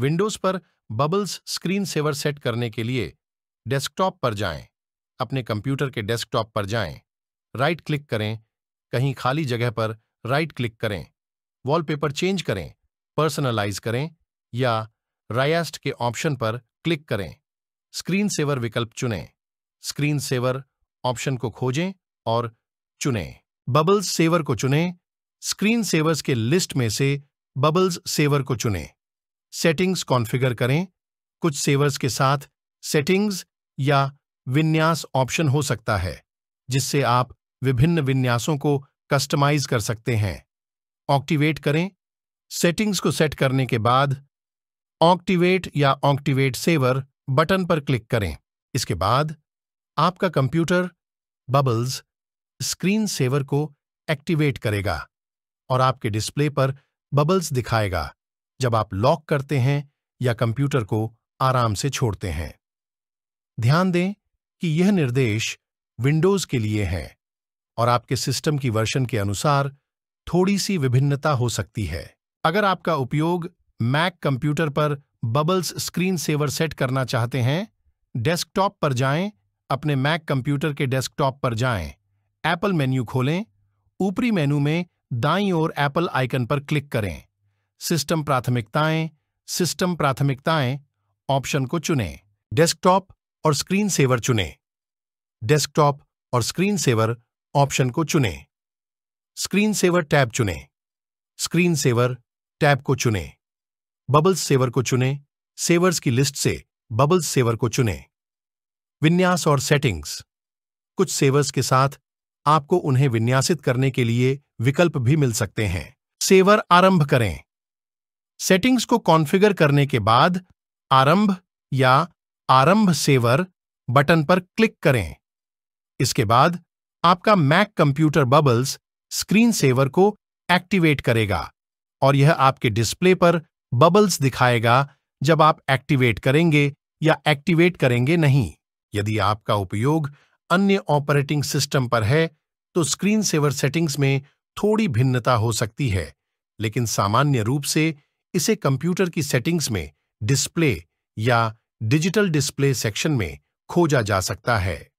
Windows पर bubbles screen saver set करने के लिए डेस्कटॉप पर जाएं, अपने कंप्यूटर के डेस्कटॉप पर जाएं, राइट क्लिक करें कहीं खाली जगह पर राइट क्लिक करें वॉलपेपर चेंज करें पर्सनलाइज करें या रायास्ट के ऑप्शन पर क्लिक करें स्क्रीन सेवर विकल्प चुनें स्क्रीन सेवर ऑप्शन को खोजें और चुनें बबल्स सेवर को चुनें स्क्रीन सेवर्स के लिस्ट में से बबल्स सेवर को चुनें सेटिंग्स कॉन्फ़िगर करें कुछ सेवर्स के साथ सेटिंग्स या विन्यास ऑप्शन हो सकता है जिससे आप विभिन्न विन्यासों को कस्टमाइज कर सकते हैं ऑक्टिवेट करें सेटिंग्स को सेट करने के बाद ऑक्टिवेट या ऑक्टिवेट सेवर बटन पर क्लिक करें इसके बाद आपका कंप्यूटर बबल्स स्क्रीन सेवर को एक्टिवेट करेगा और आपके डिस्प्ले पर बबल्स दिखाएगा जब आप लॉक करते हैं या कंप्यूटर को आराम से छोड़ते हैं ध्यान दें कि यह निर्देश विंडोज के लिए है और आपके सिस्टम की वर्षन के अनुसार थोड़ी सी विभिन्नता हो सकती है अगर आपका उपयोग मैक कंप्यूटर पर बबल्स स्क्रीन सेवर सेट करना चाहते हैं डेस्कटॉप पर जाएं, अपने मैक कंप्यूटर के डेस्कटॉप पर जाएं, एप्पल मेन्यू खोलें ऊपरी मेन्यू में दाईं ओर एप्पल आइकन पर क्लिक करें सिस्टम प्राथमिकताएं सिस्टम प्राथमिकताएं ऑप्शन को चुनें डेस्कटॉप और स्क्रीन सेवर चुनें डेस्कटॉप और स्क्रीन सेवर ऑप्शन को चुनें स्क्रीन सेवर टैब चुनें स्क्रीन सेवर टैब को चुनें बबल्स सेवर को चुनें सेवर्स की लिस्ट से बबल्स सेवर को चुनें विन्यास और सेटिंग्स कुछ सेवर्स के साथ आपको उन्हें विन्यासित करने के लिए विकल्प भी मिल सकते हैं सेवर आरंभ करें सेटिंग्स को कॉन्फ़िगर करने के बाद आरंभ या आरंभ सेवर बटन पर क्लिक करें इसके बाद आपका Mac computer bubbles screen saver को एक्टिवेट करेगा और यह आपके डिस्प्ले पर बबल्स दिखाएगा जब आप एक्टिवेट करेंगे या एक्टिवेट करेंगे नहीं यदि आपका उपयोग अन्य ऑपरेटिंग सिस्टम पर है तो स्क्रीन सेवर सेटिंग्स में थोड़ी भिन्नता हो सकती है लेकिन सामान्य रूप से इसे कंप्यूटर की सेटिंग्स में डिस्प्ले या डिजिटल डिस्प्ले सेक्शन में खोजा जा सकता है